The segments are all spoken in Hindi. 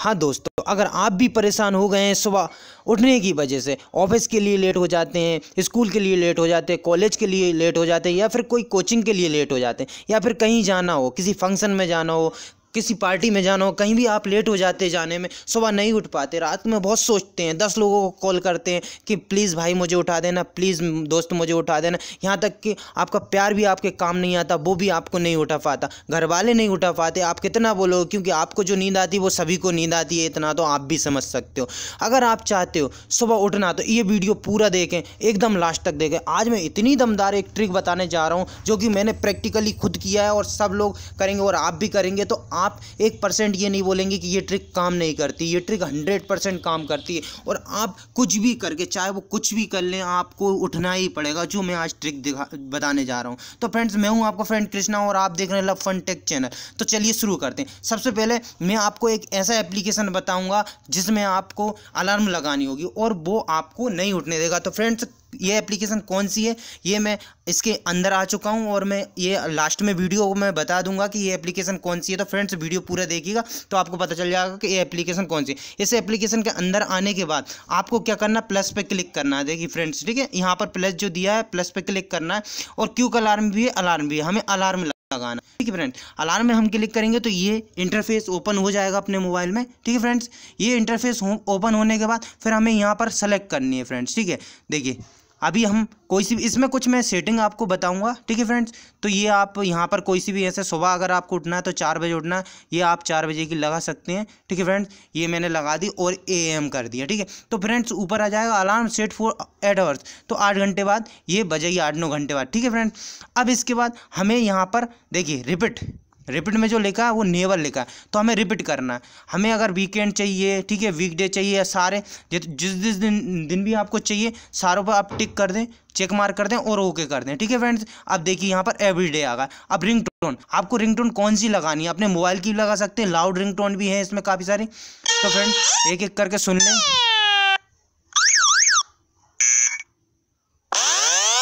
हाँ दोस्तों तो अगर आप भी परेशान हो गए हैं सुबह उठने की वजह से ऑफिस के लिए लेट हो जाते हैं स्कूल के लिए लेट हो जाते हैं कॉलेज के लिए लेट हो जाते हैं या फिर कोई कोचिंग के लिए लेट हो जाते हैं या फिर कहीं जाना हो किसी फंक्शन में जाना हो किसी पार्टी में जाना हो कहीं भी आप लेट हो जाते जाने में सुबह नहीं उठ पाते रात में बहुत सोचते हैं दस लोगों को कॉल करते हैं कि प्लीज़ भाई मुझे उठा देना प्लीज़ दोस्त मुझे उठा देना यहाँ तक कि आपका प्यार भी आपके काम नहीं आता वो भी आपको नहीं उठा पाता घर वाले नहीं उठा पाते आप कितना बोलो क्योंकि आपको जो नींद आती है वो सभी को नींद आती है इतना तो आप भी समझ सकते हो अगर आप चाहते हो सुबह उठना तो ये वीडियो पूरा देखें एकदम लास्ट तक देखें आज मैं इतनी दमदार एक ट्रिक बताने जा रहा हूँ जो कि मैंने प्रैक्टिकली खुद किया है और सब लोग करेंगे और आप भी करेंगे तो आप एक परसेंट ये नहीं बोलेंगे कि ये ट्रिक काम नहीं करती ये ट्रिक हंड्रेड परसेंट काम करती है और आप कुछ भी करके चाहे वो कुछ भी कर लें आपको उठना ही पड़ेगा जो मैं आज ट्रिक दिखा बताने जा रहा हूँ तो फ्रेंड्स मैं हूँ आपका फ्रेंड कृष्णा और आप देख रहे हैं लव फन टेक चैनल तो चलिए शुरू करते हैं सबसे पहले मैं आपको एक ऐसा एप्लीकेशन बताऊँगा जिसमें आपको अलार्म लगानी होगी और वो आपको नहीं उठने देगा तो फ्रेंड्स ये एप्लीकेशन कौन सी है ये मैं इसके अंदर आ चुका हूँ और मैं ये लास्ट में वीडियो मैं बता दूंगा कि ये एप्लीकेशन कौन सी है तो फ्रेंड्स वीडियो पूरा देखिएगा तो आपको पता चल जाएगा कि ये एप्लीकेशन कौन सी है इस एप्लीकेशन के अंदर आने के बाद आपको क्या करना प्लस पे क्लिक करना है देखिए फ्रेंड्स ठीक है यहाँ पर प्लस जो दिया है प्लस पे क्लिक करना है और क्यूक का अलार्म भी है अलार्म भी है हमें अलार्म लगाना ठीक है फ्रेंड्स अलार्म में हम क्लिक करेंगे तो ये इंटरफेस ओपन हो जाएगा अपने मोबाइल में ठीक है फ्रेंड्स ये इंटरफेस ओपन होने के बाद फिर हमें यहाँ पर सेलेक्ट करनी है फ्रेंड्स ठीक है देखिए अभी हम कोई सी भी इसमें कुछ मैं सेटिंग आपको बताऊंगा ठीक है फ्रेंड्स तो ये आप यहाँ पर कोई सी भी ऐसे सुबह अगर आपको उठना है तो चार बजे उठना है ये आप चार बजे की लगा सकते हैं ठीक है फ्रेंड्स ये मैंने लगा दी और ए एम कर दिया ठीक है तो फ्रेंड्स ऊपर आ जाएगा alarm set for eight hours तो आठ घंटे बाद ये बजेगी आठ नौ घंटे बाद ठीक है फ्रेंड्स अब इसके बाद हमें यहाँ पर देखिए रिपीट रिपीट में जो लिखा है वो नेवर लिखा है तो हमें रिपीट करना है हमें अगर वीकेंड चाहिए ठीक है वीकडे चाहिए या सारे जिस जिस दिन दिन भी आपको चाहिए सारों पर आप टिक कर दें चेक मार्क कर दें और ओके कर दें ठीक है फ्रेंड्स अब देखिए यहाँ पर एवरीडे आ गया अब रिंग टोन आपको रिंग टोन कौन सी लगानी है अपने मोबाइल की लगा सकते हैं लाउड रिंग टोन भी है इसमें काफ़ी सारी तो फ्रेंड्स एक एक करके सुन लें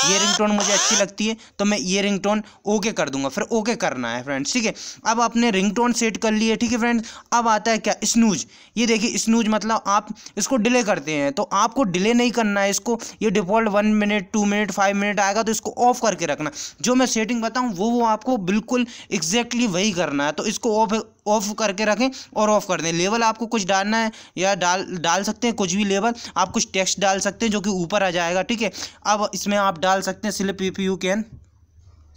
ये रिंगटोन मुझे अच्छी हाँ। लगती है तो मैं ये रिंगटोन ओके कर दूंगा फिर ओके करना है फ्रेंड्स ठीक है अब आपने रिंगटोन सेट कर लिया ठीक है फ्रेंड्स अब आता है क्या स्नूज ये देखिए स्नूज मतलब आप इसको डिले करते हैं तो आपको डिले नहीं करना है इसको ये default one minute two minute five minute आएगा तो इसको ऑफ करके रखना जो मैं सेटिंग बताऊँ वो वो आपको बिल्कुल एग्जैक्टली वही करना है तो इसको ऑफ ऑफ करके रखें और ऑफ कर दें लेवल आपको कुछ डालना है या डाल डाल सकते हैं कुछ भी लेवल आप कुछ टेक्स्ट डाल सकते हैं जो कि ऊपर आ जाएगा ठीक है अब इसमें आप डाल सकते हैं sleep if you can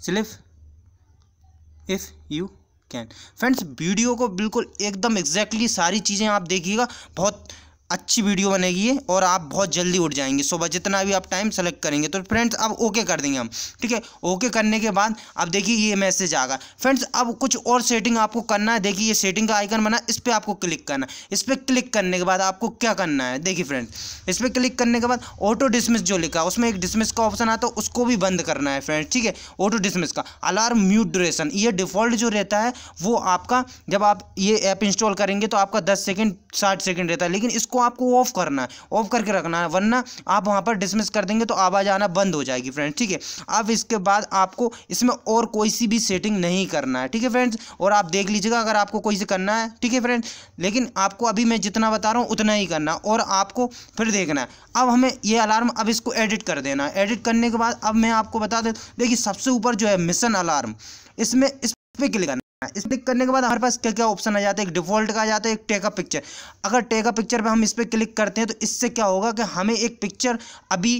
sleep if you can friends video को बिल्कुल एकदम एग्जैक्टली सारी चीज़ें आप देखिएगा बहुत अच्छी वीडियो बनेगी ये और आप बहुत जल्दी उठ जाएंगे सुबह जितना भी आप टाइम सेलेक्ट करेंगे तो फ्रेंड्स अब ओके कर देंगे हम ठीक है ओके करने के बाद अब देखिए ये मैसेज आ गया फ्रेंड्स अब कुछ और सेटिंग आपको करना है देखिए ये सेटिंग का आइकन बना इस पर आपको क्लिक करना है इस पर क्लिक करने के बाद आपको क्या करना है देखिए फ्रेंड्स इस पर क्लिक करने के बाद ऑटो डिसमिस जो लिखा उसमें एक डिसमिस का ऑप्शन आता है उसको भी बंद करना है फ्रेंड्स ठीक है ऑटो डिसमिस का अलार्म म्यूट ड्यूरेशन ये डिफ़ॉल्ट जो रहता है वो आपका जब आप ये ऐप इंस्टॉल करेंगे तो आपका दस सेकेंड साठ सेकेंड रहता है लेकिन इसको आपको ऑफ करना है ऑफ करके रखना है वरना आप वहाँ पर डिसमिस कर देंगे तो आवाज़ आना बंद हो जाएगी फ्रेंड्स ठीक है अब इसके बाद आपको इसमें और कोई सी भी सेटिंग नहीं करना है ठीक है फ्रेंड्स और आप देख लीजिएगा अगर आपको कोई से करना है ठीक है फ्रेंड्स लेकिन आपको अभी मैं जितना बता रहा हूँ उतना ही करना और आपको फिर देखना है अब हमें ये अलार्म अब इसको एडिट कर देना है एडिट करने के बाद अब मैं आपको बता दे देखिए सबसे ऊपर जो है मिशन अलार्म इसमें इस पर क्लिक करना इस क्लिक करने के बाद हमारे पास क्या क्या ऑप्शन आ जाते हैं एक डिफॉल्ट का आ जाता है एक टेक अ पिक्चर अगर टेक अ पिक्चर पे हम इस पर क्लिक करते हैं तो इससे क्या होगा कि हमें एक पिक्चर अभी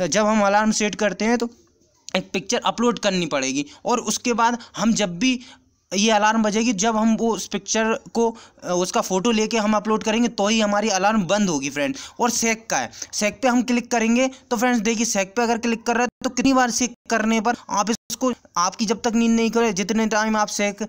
जब हम अलार्म सेट करते हैं तो एक पिक्चर अपलोड करनी पड़ेगी और उसके बाद हम जब भी ये अलार्म बजेगी जब हम वो उस पिक्चर को उसका फ़ोटो लेके हम अपलोड करेंगे तो ही हमारी अलार्म बंद होगी फ्रेंड और सेक का है सेक पे हम क्लिक करेंगे तो फ्रेंड्स देखिए सेक पे अगर क्लिक कर रहे तो कितनी बार सेक करने पर आप इसको आपकी जब तक नींद नहीं करे जितने टाइम आप सेक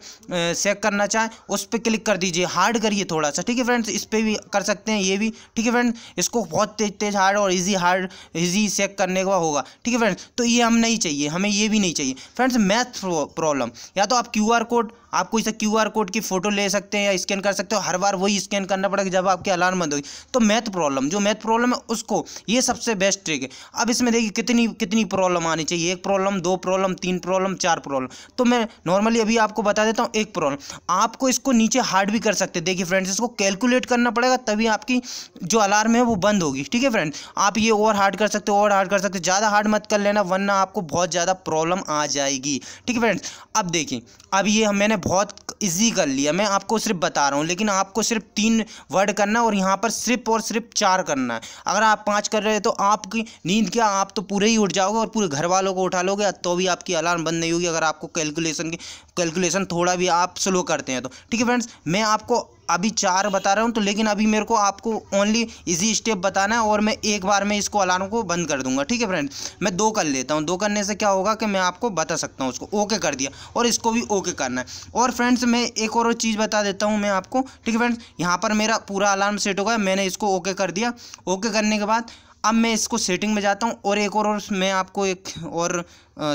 सेक करना चाहें उस पर क्लिक कर दीजिए हार्ड करिए थोड़ा सा ठीक है फ्रेंड्स इस पर भी कर सकते हैं ये भी ठीक है फ्रेंड्स इसको बहुत तेज तेज हार्ड और इजी हार्ड इजी सेक करने का होगा ठीक है फ्रेंड्स तो ये हम नहीं चाहिए हमें ये भी नहीं चाहिए फ्रेंड्स मैथ प्रॉब्लम या तो आप क्यू कोड आप कोई सा क्यू आर कोड की फ़ोटो ले सकते हैं या स्कैन कर सकते हो हर बार वही स्कैन करना पड़ेगा जब आपकी अलार्म बंद होगी तो मैथ प्रॉब्लम जो मैथ प्रॉब्लम है उसको ये सबसे बेस्ट ट्रिक है अब इसमें देखिए कितनी कितनी प्रॉब्लम आनी चाहिए एक प्रॉब्लम दो प्रॉब्लम तीन प्रॉब्लम चार प्रॉब्लम तो मैं नॉर्मली अभी आपको बता देता हूँ एक प्रॉब्लम आपको इसको नीचे हार्ड भी कर सकते देखिए फ्रेंड्स इसको कैलकुलेट करना पड़ेगा तभी आपकी जो अलार्म है वो बंद होगी ठीक है फ्रेंड्स आप ये ओवर हार्ड कर सकते हो ओवर हार्ड कर सकते हो ज़्यादा हार्ड मत कर लेना वरना आपको बहुत ज़्यादा प्रॉब्लम आ जाएगी ठीक है फ्रेंड्स अब देखिए अब ये मैंने बहुत इजी कर लिया मैं आपको सिर्फ बता रहा हूँ लेकिन आपको सिर्फ तीन वर्ड करना है और यहाँ पर सिर्फ और सिर्फ चार करना है अगर आप पाँच कर रहे हो तो आपकी नींद क्या आप तो पूरे ही उठ जाओगे और पूरे घर वालों को उठा लोगे तो भी आपकी अलार्म बंद नहीं होगी अगर आपको कैलकुलेशन की कैलकुलेशन थोड़ा भी आप स्लो करते हैं तो ठीक है फ्रेंड्स मैं आपको अभी चार बता रहा हूँ तो लेकिन अभी मेरे को आपको ओनली इजी स्टेप बताना है और मैं एक बार में इसको अलार्म को बंद कर दूंगा ठीक है फ्रेंड मैं दो कर लेता हूँ दो करने से क्या होगा कि मैं आपको बता सकता हूँ उसको ओके कर दिया और इसको भी ओके करना है और फ्रेंड्स मैं एक और चीज़ बता देता हूँ मैं आपको ठीक है फ्रेंड्स यहाँ पर मेरा पूरा अलार्म सेट हो गया मैंने इसको ओके कर दिया ओके करने के बाद अब मैं इसको सेटिंग में जाता हूँ और एक और मैं आपको एक और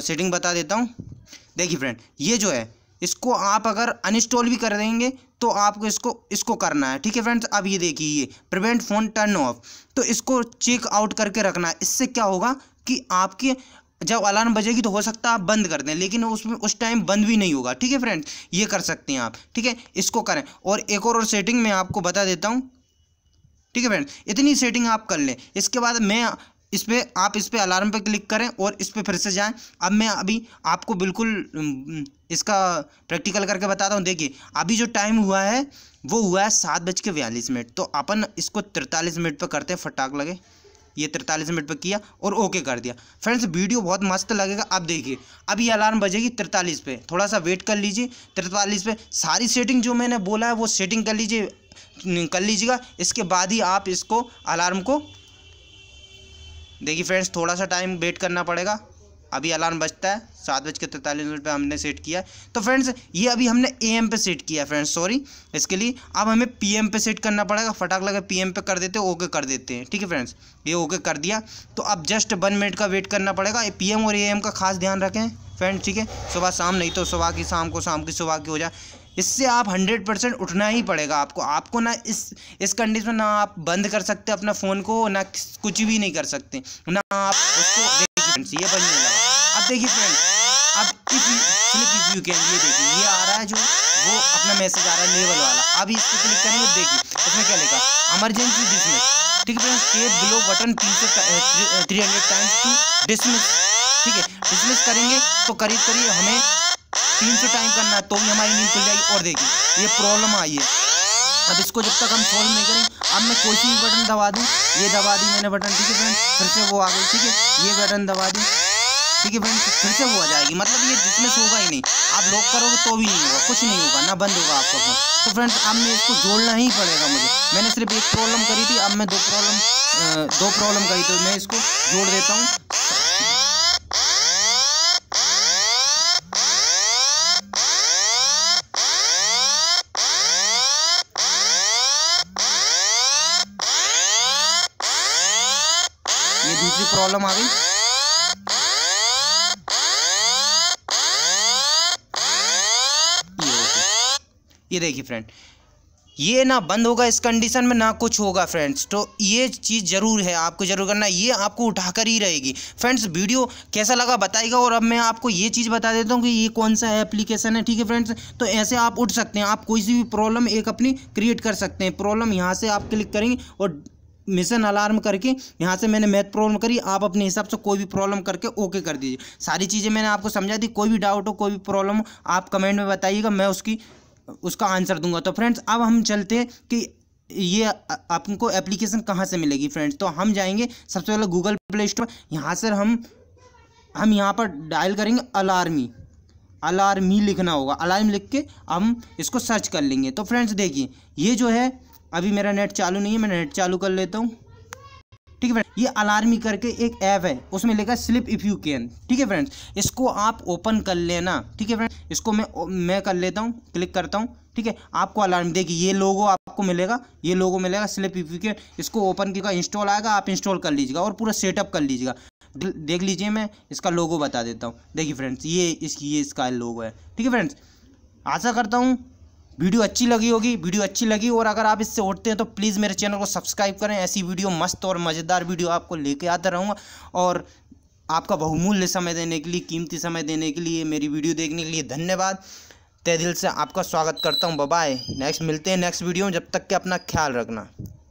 सेटिंग बता देता हूँ देखिए फ्रेंड ये जो है इसको आप अगर अनइंस्टॉल भी कर देंगे तो आपको इसको इसको करना है ठीक है फ्रेंड्स अब ये देखिए ये प्रिवेंट फ़ोन टर्न ऑफ तो इसको चेक आउट करके रखना है इससे क्या होगा कि आपके जब अलार्म बजेगी तो हो सकता है आप बंद कर दें लेकिन उसमें उस टाइम बंद भी नहीं होगा ठीक है फ्रेंड्स ये कर सकते हैं आप ठीक है इसको करें और एक और, और सेटिंग मैं आपको बता देता हूँ ठीक है फ्रेंड्स इतनी सेटिंग आप कर लें इसके बाद मैं इस पर आप इस पर अलार्म पर क्लिक करें और इस पर फिर से जाएं अब मैं अभी आपको बिल्कुल इसका प्रैक्टिकल करके बताता हूँ देखिए अभी जो टाइम हुआ है वो हुआ है सात बज के बयालीस मिनट तो अपन इसको तिरतालीस मिनट पर करते हैं फटाक लगे ये तिरतालीस मिनट पर किया और ओके कर दिया फ्रेंड्स वीडियो बहुत मस्त लगेगा अब देखिए अब ये अलार्म बजेगी तिरतालीस पे थोड़ा सा वेट कर लीजिए तिरतालीस पे सारी सेटिंग जो मैंने बोला है वो सेटिंग कर लीजिए कर लीजिएगा इसके बाद ही आप इसको अलार्म को देखिए फ्रेंड्स थोड़ा सा टाइम वेट करना पड़ेगा अभी अलार्म बजता है सात बज के तैंतालीस मिनट पर हमने सेट किया है तो फ्रेंड्स ये अभी हमने ए एम पे सेट किया फ्रेंड्स सॉरी इसके लिए अब हमें पी एम पे सेट करना पड़ेगा फटाक लगे पी एम पे कर देते हैं ओके कर देते हैं ठीक है फ्रेंड्स ये ओके कर दिया तो अब जस्ट वन मिनट का वेट करना पड़ेगा पी एम और ए एम का खास ध्यान रखें फ्रेंड्स ठीक है सुबह शाम नहीं तो सुबह की शाम को शाम की सुबह की हो जाए इससे आप हंड्रेड परसेंट उठना ही पड़ेगा आपको आपको ना इस इस कंडीशन में ना आप बंद कर सकते अपना फ़ोन को ना कुछ भी नहीं कर सकते ना आप उसको ये बंद नहीं लगा अब देखिए फ्रेंड अब इस ये देखिए ये आ रहा है जो वो अपना मैसेज आ रहा है लेवल वाला अब इस पर क्लिक करेंगे देखिए उसमें क्या लिखा इमरजेंसी डिसमिस ठीक है फ्रेंड्स टेप बिलो बटन तीन सौ three hundred times to dismiss ठीक है डिसमिस करेंगे तो करीब करीब हमें तीन से टाइम करना है तो भी हमारी नींद खुल जाएगी और देखिए ये प्रॉब्लम आई है अब इसको जब तक हम सॉल्व नहीं करें अब मैं कोई भी बटन दबा दूँ ये दबा दी मैंने बटन ठीक है फ्रेंड फिर से वो आ गई ठीक है ये बटन दबा दी ठीक है फ्रेंड फिर से वो आ जाएगी मतलब ये डिसमिस होगा ही नहीं आप लॉक करोगे तो भी नहीं होगा कुछ नहीं होगा ना बंद होगा आपका फोन तो फ्रेंड्स अब मैं इसको जोड़ना ही पड़ेगा मुझे मैंने सिर्फ एक प्रॉब्लम करी थी अब मैं दो प्रॉब्लम दो प्रॉब्लम करी तो मैं इसको जोड़ देता हूँ प्रॉब्लम आ गई ये देखिए फ्रेंड ये ना बंद होगा इस कंडीशन में ना कुछ होगा फ्रेंड्स तो ये चीज़ ज़रूर है आपको ज़रूर करना ये आपको उठाकर ही रहेगी फ्रेंड्स वीडियो कैसा लगा बताएगा और अब मैं आपको ये चीज़ बता देता हूँ कि ये कौन सा एप्लीकेशन है ठीक है फ्रेंड्स तो ऐसे आप उठ सकते हैं आप कोई सी भी प्रॉब्लम एक अपनी क्रिएट कर सकते हैं प्रॉब्लम यहाँ से आप क्लिक करेंगे और मिशन अलार्म करके यहाँ से मैंने मैथ प्रॉब्लम करी आप अपने हिसाब से कोई भी प्रॉब्लम करके ओके कर दीजिए सारी चीज़ें मैंने आपको समझा दी कोई भी डाउट हो कोई भी प्रॉब्लम हो आप कमेंट में बताइएगा मैं उसकी उसका आंसर दूंगा तो फ्रेंड्स अब हम चलते हैं कि ये आपको एप्लीकेशन कहाँ से मिलेगी फ्रेंड्स तो हम जाएंगे सबसे पहले गूगल प्ले स्टोर यहाँ से हम हम यहाँ पर डायल करेंगे अलार्मी अलार्मी लिखना होगा अलार्म लिख के हम इसको सर्च कर लेंगे तो फ्रेंड्स देखिए ये जो है अभी मेरा नेट चालू नहीं है मैं नेट चालू कर लेता हूँ ठीक है फ्रेंड ये अलार्मी करके एक ऐप है उसमें लिखा स्लिप इफ़ यू कैन ठीक है फ्रेंड्स इसको आप ओपन कर लेना ठीक है फ्रेंड्स इसको मैं मैं कर लेता हूँ क्लिक करता हूँ ठीक है आपको अलार्म देखिए ये लोगो आपको मिलेगा ये लोगो मिलेगा स्लिप इफ़ यू कैन इसको ओपन किया इंस्टॉल आएगा आप इंस्टॉल कर लीजिएगा और पूरा सेटअप कर लीजिएगा देख लीजिए मैं इसका लोगो बता देता हूँ देखिए फ्रेंड्स ये इसकी ये इसका लोगो है ठीक है फ्रेंड्स आशा करता हूँ वीडियो अच्छी लगी होगी वीडियो अच्छी लगी और अगर आप इससे उठते हैं तो प्लीज़ मेरे चैनल को सब्सक्राइब करें ऐसी वीडियो मस्त और मज़ेदार वीडियो आपको लेके आता रहूँगा और आपका बहुमूल्य समय देने के लिए कीमती समय देने के लिए मेरी वीडियो देखने के लिए धन्यवाद तय दिल से आपका स्वागत करता हूँ बाय नेक्स्ट मिलते हैं नेक्स्ट वीडियो में जब तक के अपना ख्याल रखना